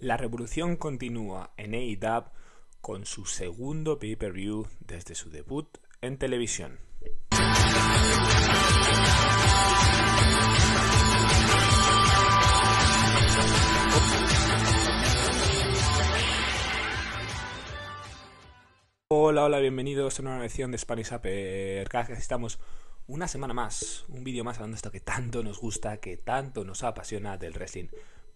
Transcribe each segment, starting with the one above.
La revolución continúa en AEW con su segundo pay-per-view desde su debut en televisión. Hola, hola, bienvenidos a una nueva edición de Spanish Upper. Cada vez estamos una semana más, un vídeo más hablando de esto que tanto nos gusta, que tanto nos apasiona del wrestling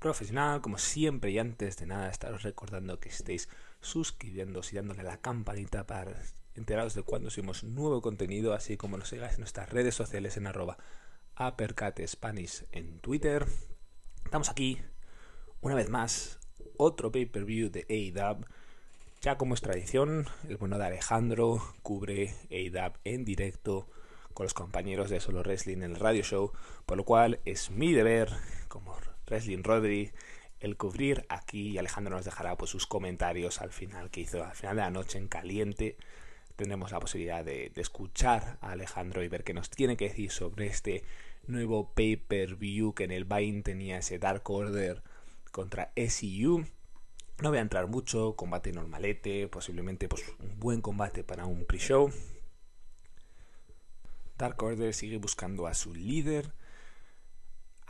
profesional. Como siempre y antes de nada, estaros recordando que estéis suscribiéndoos y dándole a la campanita para enteraros de cuando subimos nuevo contenido, así como nos sigáis en nuestras redes sociales en arroba Spanish en Twitter. Estamos aquí, una vez más, otro pay-per-view de AEW. Ya como es tradición, el bueno de Alejandro cubre AEW en directo con los compañeros de Solo Wrestling en el radio show, por lo cual es mi deber, como Wrestling Rodri, el cubrir aquí y Alejandro nos dejará pues sus comentarios al final que hizo, al final de la noche en caliente. Tendremos la posibilidad de, escuchar a Alejandro y ver qué nos tiene que decir sobre este nuevo pay-per-view que en el Bain tenía ese Dark Order contra SEU. No voy a entrar mucho, combate normalete, posiblemente pues, un buen combate para un pre-show. Dark Order sigue buscando a su líder,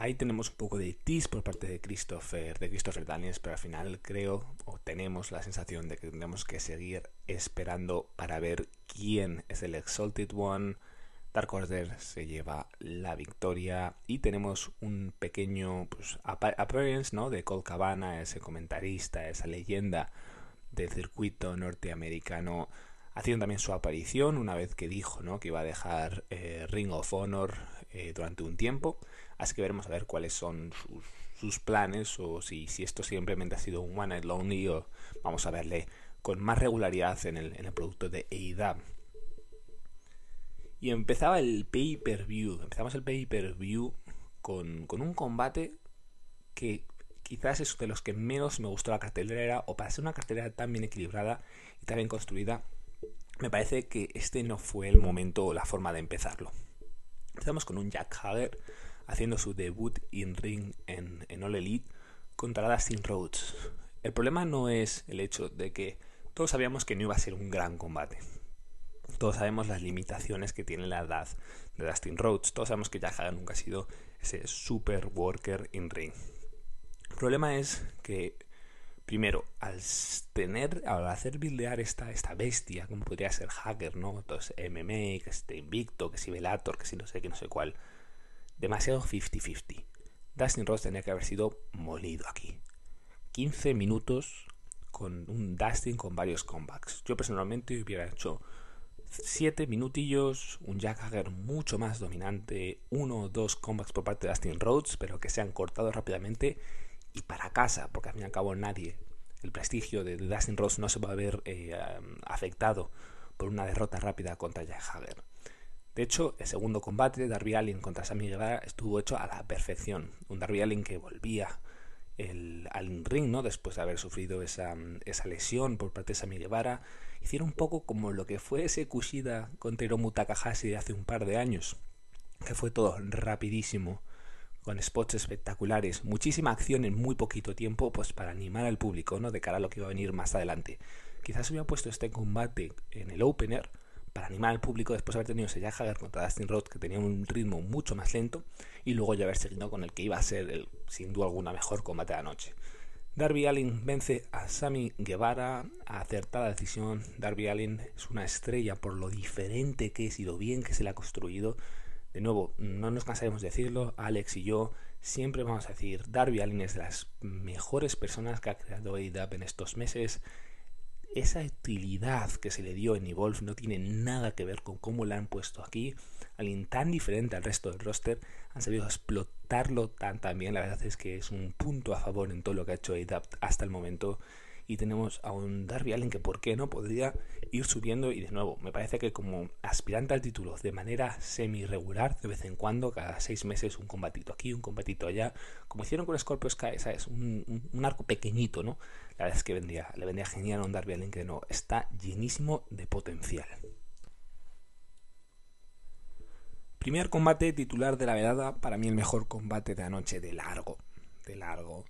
Ahí tenemos un poco de tease por parte de Christopher, de Christopher Daniels, pero al final creo o tenemos la sensación de que tenemos que seguir esperando para ver quién es el Exalted One. Dark Order se lleva la victoria y tenemos un pequeño pues, appearance ¿no? de Cole Cabana, ese comentarista, esa leyenda del circuito norteamericano haciendo también su aparición una vez que dijo que iba a dejar eh, Ring of Honor eh, durante un tiempo. Así que veremos a ver cuáles son sus, planes o si, si, esto simplemente ha sido un One Night Lonely o vamos a verle con más regularidad en el, producto de AEW. Y empezaba el pay-per-view. Empezamos el pay-per-view con, con un combate que quizás es de los que menos me gustó la cartelera, o para ser una cartelera tan bien equilibrada y tan bien construida, me parece que este no fue el momento o la forma de empezarlo. Empezamos con un Jack Hager haciendo su debut in ring en, en All Elite contra Dustin Rhodes. El problema no es el hecho de que todos sabíamos que no iba a ser un gran combate. Todos sabemos las limitaciones que tiene la edad de Dustin Rhodes. Todos sabemos que Jack Hager nunca ha sido ese super worker in ring. El problema es que primero, al tener, al hacer buildear esta, esta bestia, como podría ser hacker, ¿no? Entonces, MMA, que esté invicto, que si Velator, que si no sé qué, no sé cuál. Demasiado 50-50. Dustin Rhodes tenía que haber sido molido aquí. 15 minutos con un Dustin con varios comebacks. Yo personalmente hubiera hecho 7 minutillos, un Jack Hager mucho más dominante, uno o dos comebacks por parte de Dustin Rhodes, pero que se han cortado rápidamente y para casa, porque al fin y al cabo nadie, el prestigio de Dustin Ross no se va a ver eh, afectado por una derrota rápida contra Jack Hager. De hecho, el segundo combate de Darby Allin contra Sammy Guevara estuvo hecho a la perfección. Un Darby Allin que volvía al ring, ¿no? Después de haber sufrido esa, esa lesión por parte de Sammy Guevara. Hicieron un poco como lo que fue ese Kushida contra Hiromu Takahashi de hace un par de años. Que fue todo rapidísimo con spots espectaculares, muchísima acción en muy poquito tiempo, pues para animar al público, ¿no? De cara a lo que iba a venir más adelante. Quizás hubiera puesto este combate en el opener para animar al público después de haber tenido ese Jack contra Dustin Roth que tenía un ritmo mucho más lento y luego ya haber seguido con el que iba a ser el, sin duda alguna, mejor combate de la noche. Darby Allin vence a Sammy Guevara, a acertada decisión. Darby Allin es una estrella por lo diferente que es y lo bien que se le ha construido de nuevo, no nos cansaremos de decirlo, Alex y yo siempre vamos a decir, Darby Allin es de las mejores personas que ha creado ADAP en estos meses. Esa utilidad que se le dio en Evolve no tiene nada que ver con cómo la han puesto aquí. Alguien tan diferente al resto del roster, han sabido explotarlo tan, tan bien. La verdad es que es un punto a favor en todo lo que ha hecho ADAP hasta el momento y tenemos a un Darby Allen que por qué no podría ir subiendo y de nuevo, me parece que como aspirante al título de manera semi-regular, de vez en cuando, cada seis meses un combatito aquí, un combatito allá, como hicieron con Scorpio Sky, ¿sabes? Un, arco pequeñito, ¿no? La verdad es que vendría, le vendría genial a un Darby Allen que no, está llenísimo de potencial. Primer combate titular de la velada, para mí el mejor combate de anoche de largo, de largo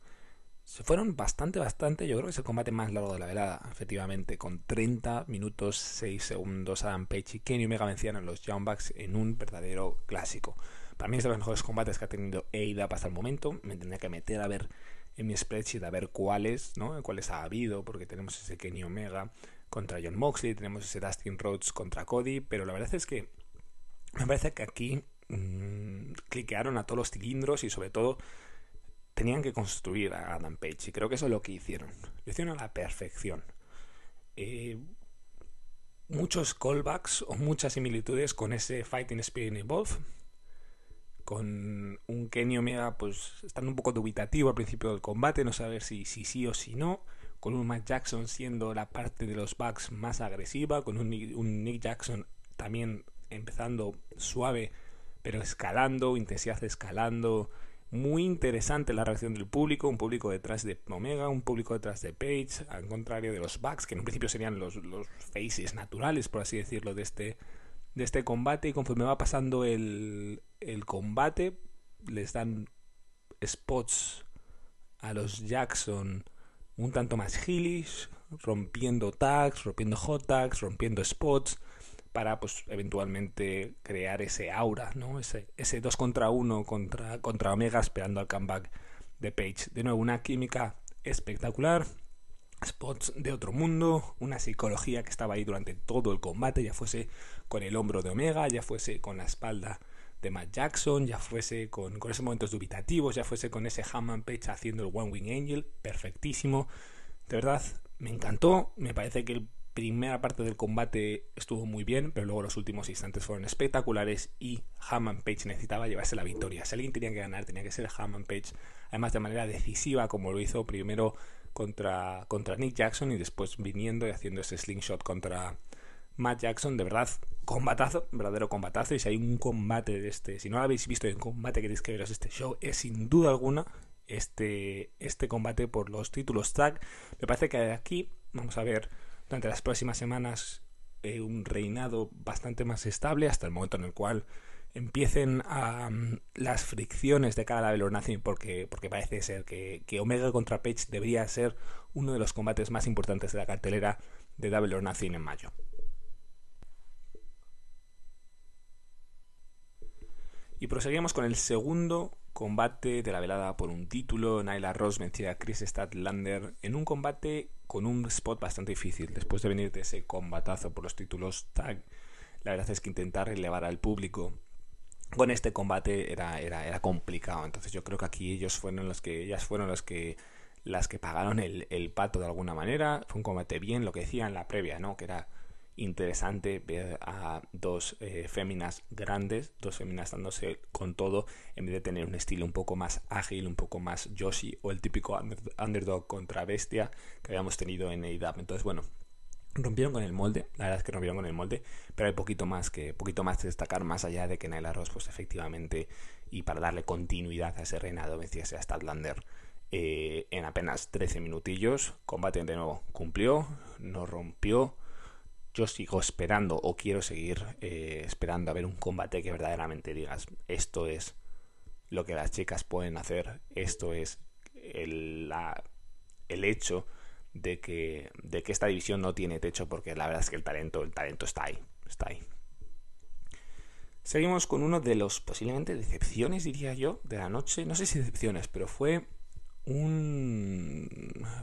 se fueron bastante, bastante. Yo creo que es el combate más largo de la velada, efectivamente, con 30 minutos 6 segundos. Adam Page y Kenny Omega vencían a los Bucks en un verdadero clásico. Para mí es de los mejores combates que ha tenido Eida hasta el momento. Me tendría que meter a ver en mi spreadsheet a ver cuáles, ¿no? Cuáles ha habido, porque tenemos ese Kenny Omega contra John Moxley, tenemos ese Dustin Rhodes contra Cody, pero la verdad es que me parece que aquí mm, cliquearon a todos los cilindros y sobre todo tenían que construir a Adam Page y creo que eso es lo que hicieron. Lo hicieron a la perfección. Eh, muchos callbacks o muchas similitudes con ese Fighting Spirit Evolve. Con un Kenny Omega, pues estando un poco dubitativo al principio del combate, no saber si, sí o si no. Con un Matt Jackson siendo la parte de los backs más agresiva. Con un, un Nick Jackson también empezando suave, pero escalando, intensidad escalando muy interesante la reacción del público, un público detrás de Omega, un público detrás de Page, al contrario de los Bugs, que en principio serían los, faces naturales, por así decirlo, de este, de este combate. Y conforme va pasando el, el combate, les dan spots a los Jackson un tanto más hillish, rompiendo tags, rompiendo hot tags, rompiendo spots, para pues eventualmente crear ese aura, ¿no? Ese, ese 2 contra 1 contra, contra Omega esperando al comeback de Page. De nuevo, una química espectacular, spots de otro mundo, una psicología que estaba ahí durante todo el combate, ya fuese con el hombro de Omega, ya fuese con la espalda de Matt Jackson, ya fuese con, con esos momentos dubitativos, ya fuese con ese Hammond Page haciendo el One Wing Angel, perfectísimo. De verdad, me encantó, me parece que el primera parte del combate estuvo muy bien, pero luego los últimos instantes fueron espectaculares y Hammond Page necesitaba llevarse la victoria. Si alguien tenía que ganar, tenía que ser Hammond Page, además de manera decisiva, como lo hizo primero contra, contra Nick Jackson y después viniendo y haciendo ese slingshot contra Matt Jackson. De verdad, combatazo, verdadero combatazo. Y si hay un combate de este, si no lo habéis visto, el combate que tenéis que este show, es sin duda alguna este, este combate por los títulos tag. Me parece que aquí vamos a ver durante las próximas semanas eh, un reinado bastante más estable hasta el momento en el cual empiecen mm, las fricciones de cada a la Nothing porque, porque parece ser que, Omega contra Page debería ser uno de los combates más importantes de la cartelera de Double or Nothing en mayo. Y proseguimos con el segundo Combate de la velada por un título, Naila Ross vencía a Chris Statlander en un combate con un spot bastante difícil. Después de venir de ese combatazo por los títulos tag, la verdad es que intentar elevar al público con este combate era, era, era complicado. Entonces yo creo que aquí ellos fueron los que, ellas fueron los que las que pagaron el, el pato de alguna manera. Fue un combate bien, lo que decía en la previa, ¿no? Que era interesante ver a dos eh, féminas grandes, dos féminas dándose con todo, en vez de tener un estilo un poco más ágil, un poco más Yoshi o el típico underdog contra bestia que habíamos tenido en Idap. Entonces, bueno, rompieron con el molde, la verdad es que rompieron con el molde, pero hay poquito más que poquito más destacar más allá de que Naila Ross pues efectivamente y para darle continuidad a ese reinado venciese hasta Statlander eh, en apenas 13 minutillos, combate de nuevo cumplió, no rompió yo sigo esperando o quiero seguir eh, esperando a ver un combate que verdaderamente digas, esto es lo que las chicas pueden hacer, esto es el, el hecho de que, de que esta división no tiene techo porque la verdad es que el talento, el talento está ahí, está ahí. Seguimos con uno de los posiblemente decepciones, diría yo, de la noche. No sé si decepciones, pero fue un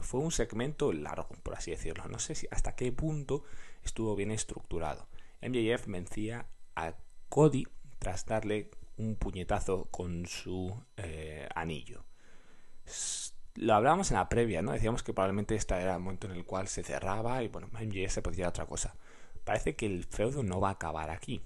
fue un segmento largo, por así decirlo. No sé si hasta qué punto estuvo bien estructurado. MJF vencía a Cody tras darle un puñetazo con su eh, anillo. Lo hablábamos en la previa, ¿no? Decíamos que probablemente este era el momento en el cual se cerraba y bueno, MJF se podía otra cosa. Parece que el feudo no va a acabar aquí.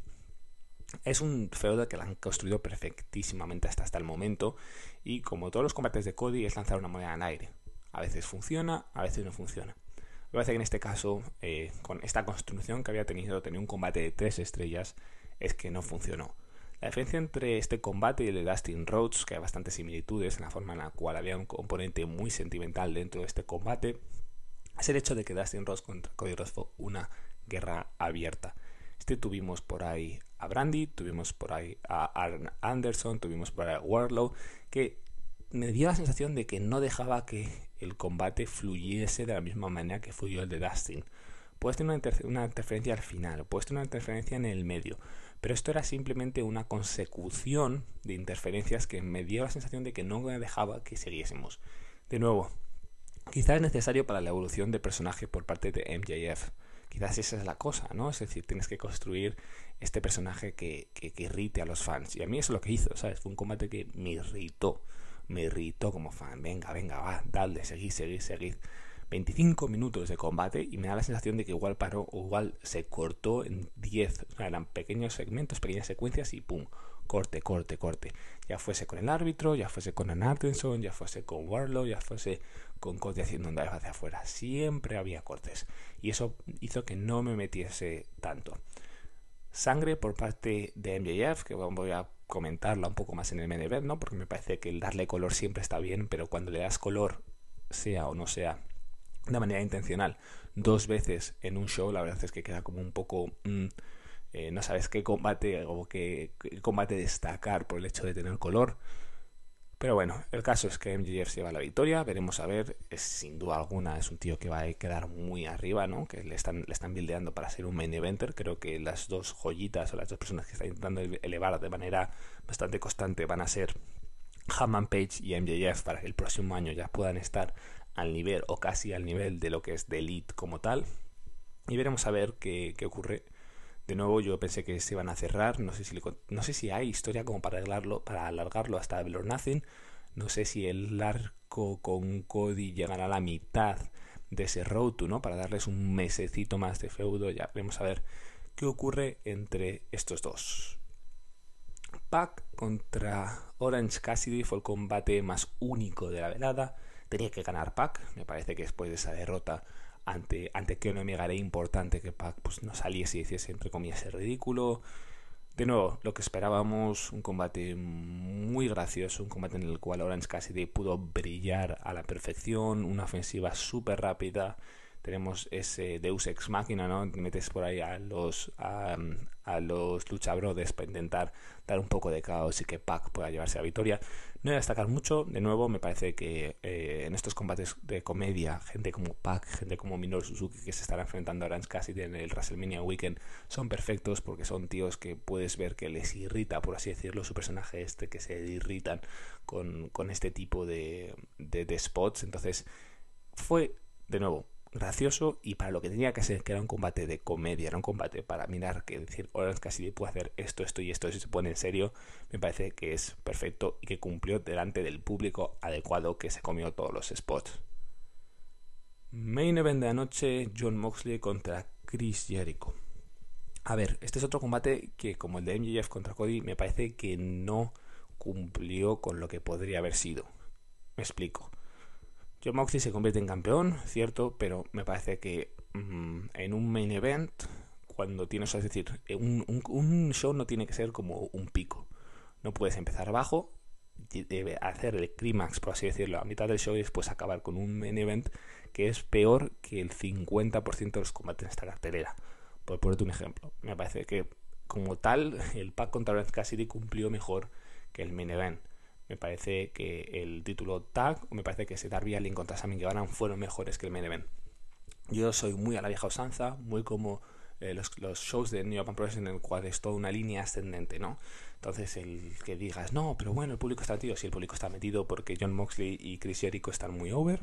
Es un feudo que la han construido perfectísimamente hasta, hasta el momento y como todos los combates de Cody es lanzar una moneda en aire. A veces funciona, a veces no funciona. Me parece que en este caso, eh, con esta construcción que había tenido, tenía un combate de tres estrellas, es que no funcionó. La diferencia entre este combate y el de Dustin Rhodes, que hay bastantes similitudes en la forma en la cual había un componente muy sentimental dentro de este combate, es el hecho de que Dustin Rhodes contra Cody Rhodes fue una guerra abierta. Este tuvimos por ahí a Brandy, tuvimos por ahí a Arn Anderson, tuvimos por ahí a Warlow, que me dio la sensación de que no dejaba que el combate fluyese de la misma manera que fluyó el de Dustin. Puedes tener una, interferencia al final, puedes tener una interferencia en el medio, pero esto era simplemente una consecución de interferencias que me dio la sensación de que no dejaba que siguiésemos. De nuevo, quizás es necesario para la evolución de personaje por parte de MJF quizás esa es la cosa, ¿no? Es decir, tienes que construir este personaje que, que, irrite a los fans. Y a mí eso es lo que hizo, ¿sabes? Fue un combate que me irritó, me irritó como fan. Venga, venga, va, dale, seguid, seguid, seguid. 25 minutos de combate y me da la sensación de que igual paró igual se cortó en 10. eran pequeños segmentos, pequeñas secuencias y pum, corte, corte, corte. Ya fuese con el árbitro, ya fuese con Anartenson, ya fuese con Warlow, ya fuese con corte haciendo un hacia afuera. Siempre había cortes. Y eso hizo que no me metiese tanto. Sangre por parte de MJF, que voy a comentarla un poco más en el MNB... ¿no? Porque me parece que el darle color siempre está bien, pero cuando le das color, sea o no sea de manera intencional, dos veces en un show, la verdad es que queda como un poco... Mm, eh, no sabes qué combate o qué, combate destacar por el hecho de tener color. Pero bueno, el caso es que MJF lleva la victoria, veremos a ver, sin duda alguna es un tío que va a quedar muy arriba, ¿no? Que le están, le están bildeando para ser un main eventer, creo que las dos joyitas o las dos personas que están intentando elevar de manera bastante constante van a ser Hammond Page y MJF para que el próximo año ya puedan estar al nivel o casi al nivel de lo que es The Elite como tal. Y veremos a ver qué ocurre de nuevo, yo pensé que se iban a cerrar. No sé si, no sé si hay historia como para, alargarlo, para alargarlo hasta or Nothing. No sé si el arco con Cody llegará a la mitad de ese Road ¿no? Para darles un mesecito más de feudo. Ya veremos a ver qué ocurre entre estos dos. Pack contra Orange Cassidy fue el combate más único de la velada. Tenía que ganar Pack. Me parece que después de esa derrota ante, ante que no gare importante que Pac pues, no saliese y hiciese, entre comiese ridículo. De nuevo, lo que esperábamos, un combate muy gracioso, un combate en el cual Orange Cassidy pudo brillar a la perfección, una ofensiva súper rápida tenemos ese Deus Ex Máquina, ¿no? metes por ahí a los, a, los luchabrodes para intentar dar un poco de caos y que Pac pueda llevarse la victoria. No voy a destacar mucho, de nuevo, me parece que eh, en estos combates de comedia, gente como Pac, gente como Minoru Suzuki que se estará enfrentando a Orange Cassidy en el WrestleMania Weekend, son perfectos porque son tíos que puedes ver que les irrita, por así decirlo, su personaje este, que se irritan con, este tipo de, de spots. Entonces, fue, de nuevo, gracioso y para lo que tenía que ser, que era un combate de comedia, era un combate para mirar, que decir, Orange Cassidy puedo hacer esto, esto y esto, si se pone en serio, me parece que es perfecto y que cumplió delante del público adecuado que se comió todos los spots. Main event de anoche, John Moxley contra Chris Jericho. A ver, este es otro combate que, como el de MJF contra Cody, me parece que no cumplió con lo que podría haber sido. Me explico. John Moxley se convierte en campeón, cierto, pero me parece que mm, en un main event, cuando tienes, es decir, eh, un, show no tiene que ser como un pico. No puedes empezar abajo, hacer el clímax, por así decirlo, a mitad del show y después acabar con un main event que es peor que el 50% de los combates en esta cartelera. Por ponerte un ejemplo, me parece que como tal, el pack contra Red Cassidy cumplió mejor que el main event. Me parece que el título tag, me parece que ese Darby Allin contra Sami Guevara fueron mejores que el main Yo soy muy a la vieja usanza, muy como eh, los, shows de New Japan Pro en el cual es toda una línea ascendente, ¿no? Entonces el que digas, no, pero bueno, el público está metido, sí, el público está metido porque John Moxley y Chris Jericho están muy over,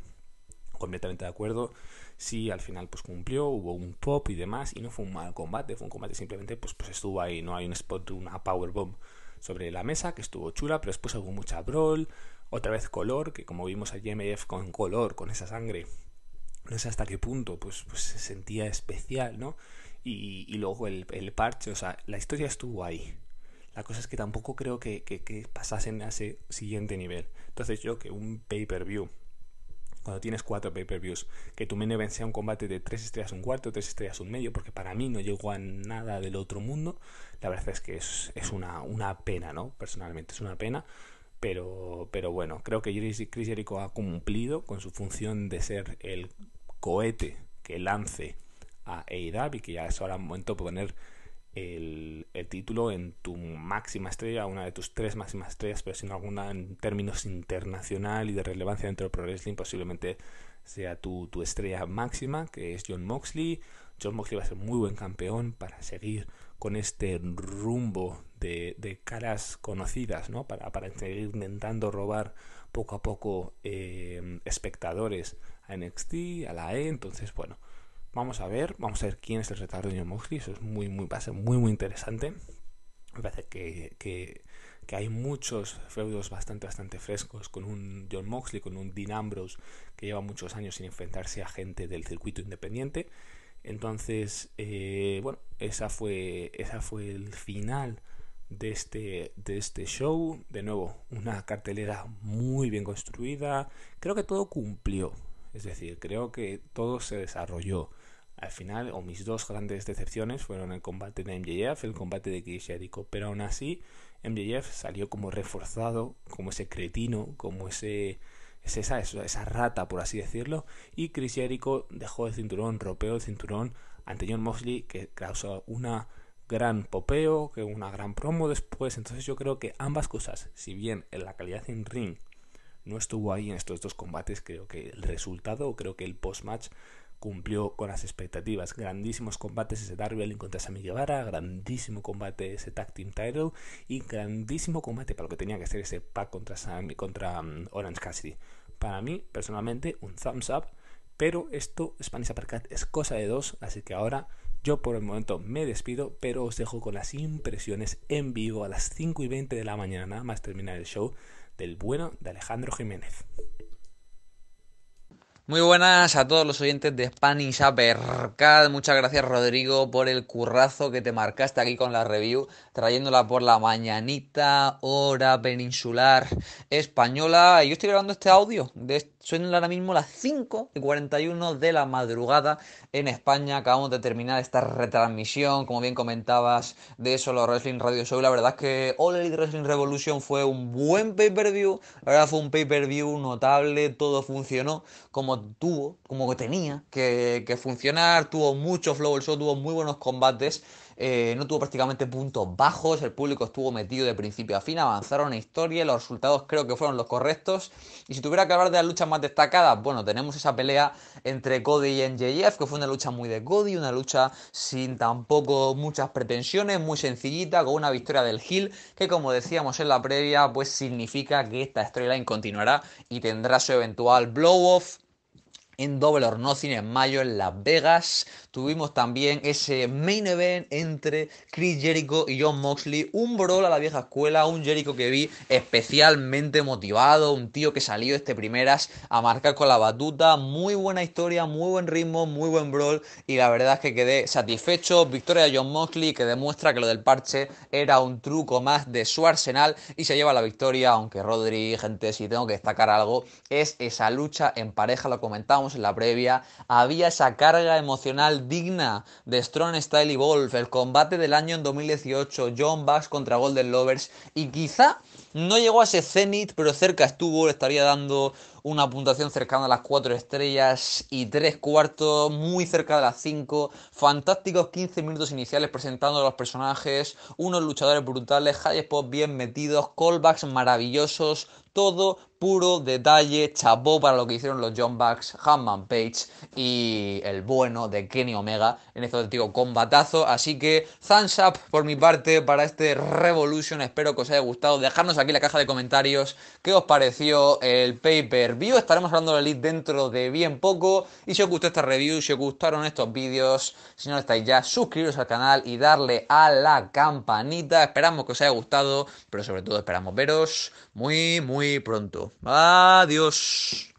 completamente de acuerdo. Sí, al final pues cumplió, hubo un pop y demás, y no fue un mal combate, fue un combate simplemente pues, pues estuvo ahí, no hay un spot, una powerbomb sobre la mesa, que estuvo chula, pero después hubo mucha brawl, otra vez color, que como vimos a MF con color, con esa sangre, no sé hasta qué punto, pues, pues se sentía especial, ¿no? Y, luego el, parche, o sea, la historia estuvo ahí. La cosa es que tampoco creo que, que, que pasasen a ese siguiente nivel. Entonces yo que un pay-per-view cuando tienes cuatro pay-per-views, que tu main sea un combate de tres estrellas un cuarto, tres estrellas un medio, porque para mí no llegó a nada del otro mundo, la verdad es que es, una, una, pena, ¿no? Personalmente es una pena, pero, pero bueno, creo que Chris Jericho ha cumplido con su función de ser el cohete que lance a AEW y que ya es ahora momento de poner el, título en tu máxima estrella, una de tus tres máximas estrellas, pero sin alguna en términos internacional y de relevancia dentro del Pro Wrestling, posiblemente sea tu, tu estrella máxima, que es John Moxley. John Moxley va a ser muy buen campeón para seguir con este rumbo de, de caras conocidas, ¿no? Para, para, seguir intentando robar poco a poco eh, espectadores a NXT, a la E. Entonces, bueno, Vamos a ver, vamos a ver quién es el de John Moxley, eso es muy, muy, va a ser muy, muy interesante. Me parece que, hay muchos feudos bastante, bastante frescos, con un John Moxley, con un Dean Ambrose, que lleva muchos años sin enfrentarse a gente del circuito independiente. Entonces, eh, bueno, esa fue, esa fue el final de este, de este show. De nuevo, una cartelera muy bien construida. Creo que todo cumplió. Es decir, creo que todo se desarrolló al final, o mis dos grandes decepciones fueron el combate de MJF, el combate de Chris Jericho, pero aún así MJF salió como reforzado, como ese cretino, como ese esa, esa rata, por así decirlo. Y Chris Jericho dejó el cinturón, rompeó el cinturón ante John Mosley, que causó una gran popeo, que una gran promo después. Entonces yo creo que ambas cosas, si bien en la calidad en ring no estuvo ahí en estos dos combates, creo que el resultado, creo que el post-match cumplió con las expectativas. Grandísimos combates ese Darby Allin contra Sammy Guevara, grandísimo combate ese Tag Team Title y grandísimo combate para lo que tenía que hacer ese pack contra, Sammy, contra mm, Orange Cassidy. Para mí, personalmente, un thumbs up, pero esto, Spanish Uppercut es cosa de dos, así que ahora yo por el momento me despido, pero os dejo con las impresiones en vivo a las 5 y 20 de la mañana, nada más terminar el show del bueno de Alejandro Jiménez. Muy buenas a todos los oyentes de Spanish Apercad. Muchas gracias, Rodrigo, por el currazo que te marcaste aquí con la review, trayéndola por la mañanita, hora peninsular española. Yo estoy grabando este audio. De, ahora mismo las 5 y 41 de la madrugada en España. Acabamos de terminar esta retransmisión, como bien comentabas, de Solo Wrestling Radio Show. La verdad es que All Elite Wrestling Revolution fue un buen pay-per-view. La verdad fue un pay-per-view notable, todo funcionó como tuvo, como que tenía que, funcionar, tuvo mucho flow el show, tuvo muy buenos combates, eh, no tuvo prácticamente puntos bajos, el público estuvo metido de principio a fin, avanzaron la historia, los resultados creo que fueron los correctos. Y si tuviera que hablar de las luchas más destacadas, bueno, tenemos esa pelea entre Cody y NJF, que fue una lucha muy de Cody, una lucha sin tampoco muchas pretensiones, muy sencillita, con una victoria del Hill, que como decíamos en la previa, pues significa que esta storyline continuará y tendrá su eventual blow-off en Doble Or en mayo en Las Vegas, Tuvimos también ese main event entre Chris Jericho y John Moxley. Un brawl a la vieja escuela, un Jericho que vi especialmente motivado, un tío que salió este primeras a marcar con la batuta. Muy buena historia, muy buen ritmo, muy buen brawl. Y la verdad es que quedé satisfecho. Victoria de John Moxley que demuestra que lo del parche era un truco más de su arsenal y se lleva la victoria. Aunque Rodri, gente, si tengo que destacar algo, es esa lucha en pareja, lo comentábamos en la previa. Había esa carga emocional digna de Strong Style Wolf, el combate del año en 2018, John Bax contra Golden Lovers y quizá no llegó a ese cenit, pero cerca estuvo, le estaría dando una puntuación cercana a las 4 estrellas y 3 cuartos, muy cerca de las 5. Fantásticos 15 minutos iniciales presentando a los personajes, unos luchadores brutales, high spots bien metidos, callbacks maravillosos, todo puro detalle, chapó para lo que hicieron los John Bucks, Hanman Page y el bueno de Kenny Omega en este auténtico combatazo. Así que, thumbs up por mi parte para este Revolution. Espero que os haya gustado. dejarnos aquí la caja de comentarios qué os pareció el pay-per-view. Estaremos hablando de la dentro de bien poco. Y si os gustó esta review, si os gustaron estos vídeos, si no estáis ya, suscribiros al canal y darle a la campanita. Esperamos que os haya gustado, pero sobre todo esperamos veros muy, muy muy pronto. Adiós.